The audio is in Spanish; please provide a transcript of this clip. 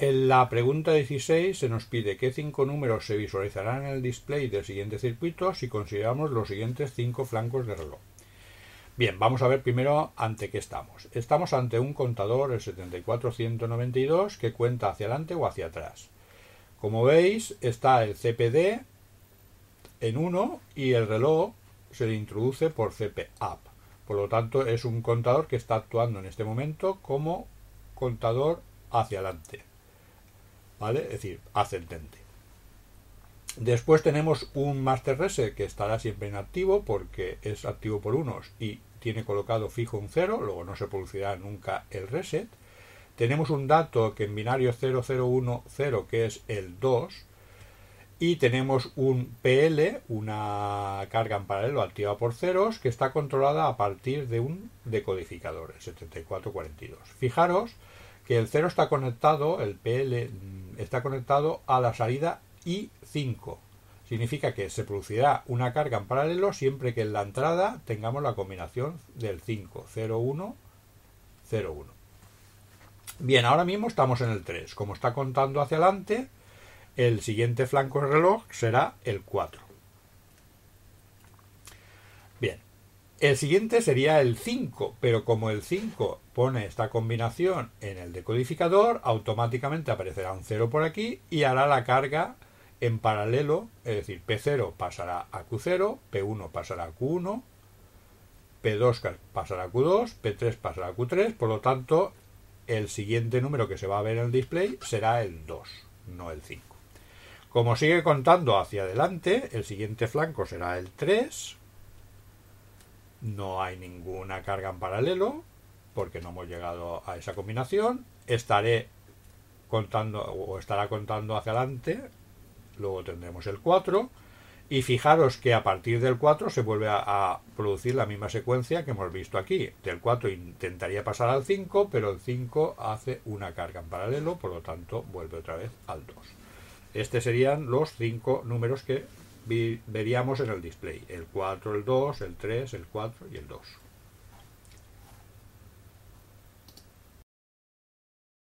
En la pregunta 16 se nos pide qué cinco números se visualizarán en el display del siguiente circuito si consideramos los siguientes cinco flancos de reloj. Bien, vamos a ver primero ante qué estamos. Estamos ante un contador, el 74192, que cuenta hacia adelante o hacia atrás. Como veis, está el CPD en 1 y el reloj se le introduce por CPAP. Por lo tanto, es un contador que está actuando en este momento como contador hacia adelante. Es decir, ascendente. Después tenemos un master reset que estará siempre en activo porque es activo por unos y tiene colocado fijo un 0, luego no se producirá nunca el reset. Tenemos un dato que en binario 0010 que es el 2 y tenemos un PL, una carga en paralelo activa por ceros que está controlada a partir de un decodificador, el 7442. Fijaros que el 0 está conectado, el PL está conectado a la salida I5. Significa que se producirá una carga en paralelo siempre que en la entrada tengamos la combinación del 5, 0, 1, 0, 1. Bien, ahora mismo estamos en el 3. Como está contando hacia adelante, el siguiente flanco del reloj será el 4. Bien, el siguiente sería el 5, pero como el 5 pone esta combinación en el decodificador, automáticamente aparecerá un 0 por aquí y hará la carga en paralelo, es decir, P0 pasará a Q0, P1 pasará a Q1, P2 pasará a Q2, P3 pasará a Q3, por lo tanto, el siguiente número que se va a ver en el display será el 2, no el 5. Como sigue contando hacia adelante, el siguiente flanco será el 3, no hay ninguna carga en paralelo, porque no hemos llegado a esa combinación. Estaré contando o estará contando hacia adelante, luego tendremos el 4. Y fijaros que a partir del 4 se vuelve a, producir la misma secuencia que hemos visto aquí. Del 4 intentaría pasar al 5, pero el 5 hace una carga en paralelo, por lo tanto vuelve otra vez al 2. Estos serían los 5 números que veríamos en el display el 4, el 2, el 3, el 4 y el 2.